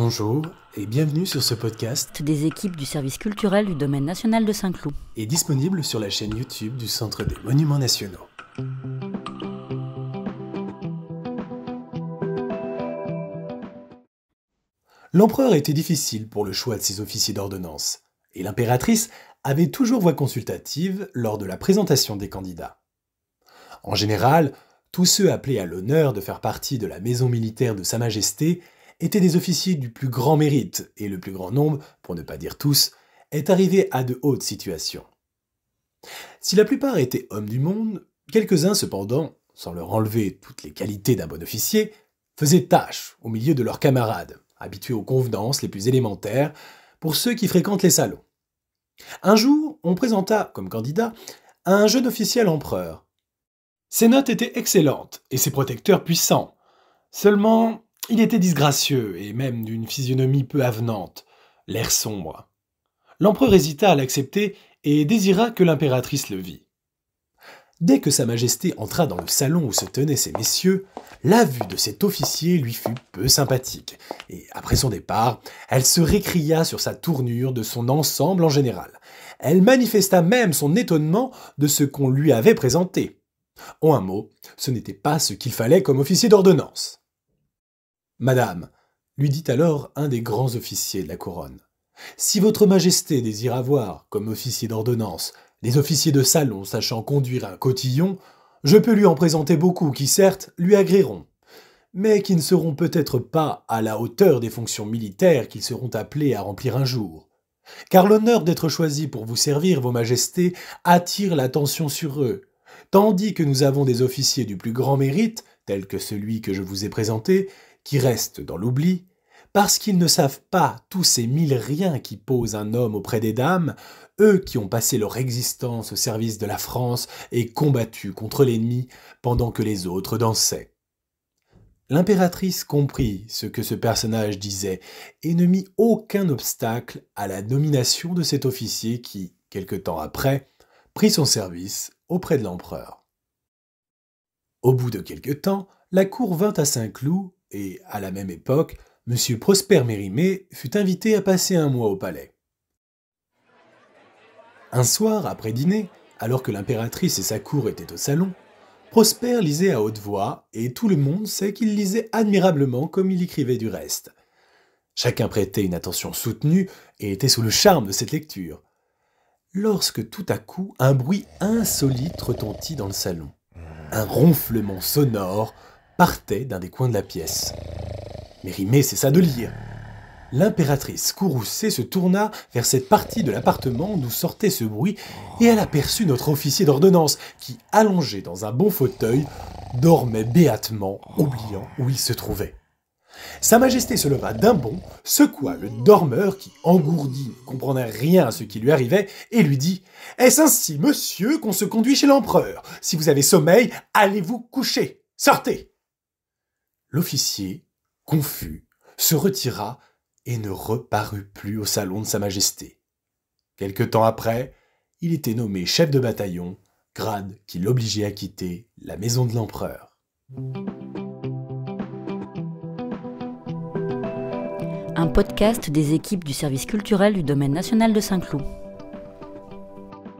Bonjour et bienvenue sur ce podcast des équipes du service culturel du domaine national de Saint-Cloud et disponible sur la chaîne YouTube du Centre des Monuments Nationaux. L'empereur était difficile pour le choix de ses officiers d'ordonnance et l'impératrice avait toujours voix consultative lors de la présentation des candidats. En général, tous ceux appelés à l'honneur de faire partie de la maison militaire de Sa Majesté étaient des officiers du plus grand mérite, et le plus grand nombre, pour ne pas dire tous, est arrivé à de hautes situations. Si la plupart étaient hommes du monde, quelques-uns cependant, sans leur enlever toutes les qualités d'un bon officier, faisaient tâche au milieu de leurs camarades, habitués aux convenances les plus élémentaires, pour ceux qui fréquentent les salons. Un jour, on présenta, comme candidat, un jeune officier empereur. l'empereur. Ses notes étaient excellentes et ses protecteurs puissants. Seulement, il était disgracieux, et même d'une physionomie peu avenante, l'air sombre. L'empereur hésita à l'accepter et désira que l'impératrice le vît. Dès que Sa Majesté entra dans le salon où se tenaient ces messieurs, la vue de cet officier lui fut peu sympathique, et après son départ, elle se récria sur sa tournure de son ensemble en général. Elle manifesta même son étonnement de ce qu'on lui avait présenté. En un mot, ce n'était pas ce qu'il fallait comme officier d'ordonnance. Madame, lui dit alors un des grands officiers de la couronne, si votre majesté désire avoir, comme officier d'ordonnance, des officiers de salon sachant conduire un cotillon, je peux lui en présenter beaucoup qui, certes, lui agréeront, mais qui ne seront peut-être pas à la hauteur des fonctions militaires qu'ils seront appelés à remplir un jour. Car l'honneur d'être choisi pour vous servir, Vos Majestés, attire l'attention sur eux, tandis que nous avons des officiers du plus grand mérite, tels que celui que je vous ai présenté, qui restent dans l'oubli, parce qu'ils ne savent pas tous ces mille riens qui posent un homme auprès des dames, eux qui ont passé leur existence au service de la France et combattu contre l'ennemi pendant que les autres dansaient. L'impératrice comprit ce que ce personnage disait et ne mit aucun obstacle à la nomination de cet officier qui, quelque temps après, prit son service auprès de l'empereur. Au bout de quelque temps, la cour vint à Saint-Cloud et à la même époque, M. Prosper Mérimée fut invité à passer un mois au palais. Un soir, après dîner, alors que l'impératrice et sa cour étaient au salon, Prosper lisait à haute voix, et tout le monde sait qu'il lisait admirablement comme il écrivait du reste. Chacun prêtait une attention soutenue et était sous le charme de cette lecture. Lorsque tout à coup un bruit insolite retentit dans le salon, un ronflement sonore partait d'un des coins de la pièce. Mérimée cessa de lire. L'impératrice courroucée se tourna vers cette partie de l'appartement d'où sortait ce bruit et elle aperçut notre officier d'ordonnance qui, allongé dans un bon fauteuil, dormait béatement, oubliant où il se trouvait. Sa Majesté se leva d'un bond, secoua le dormeur qui, engourdi, ne comprenait rien à ce qui lui arrivait, et lui dit Est-ce ainsi, monsieur, qu'on se conduit chez l'empereur Si vous avez sommeil, allez vous coucher Sortez L'officier, confus, se retira et ne reparut plus au salon de Sa Majesté. Quelque temps après, il était nommé chef de bataillon, grade qui l'obligeait à quitter la maison de l'empereur. Un podcast des équipes du service culturel du domaine national de Saint-Cloud.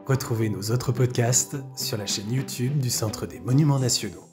Retrouvez nos autres podcasts sur la chaîne YouTube du Centre des Monuments Nationaux.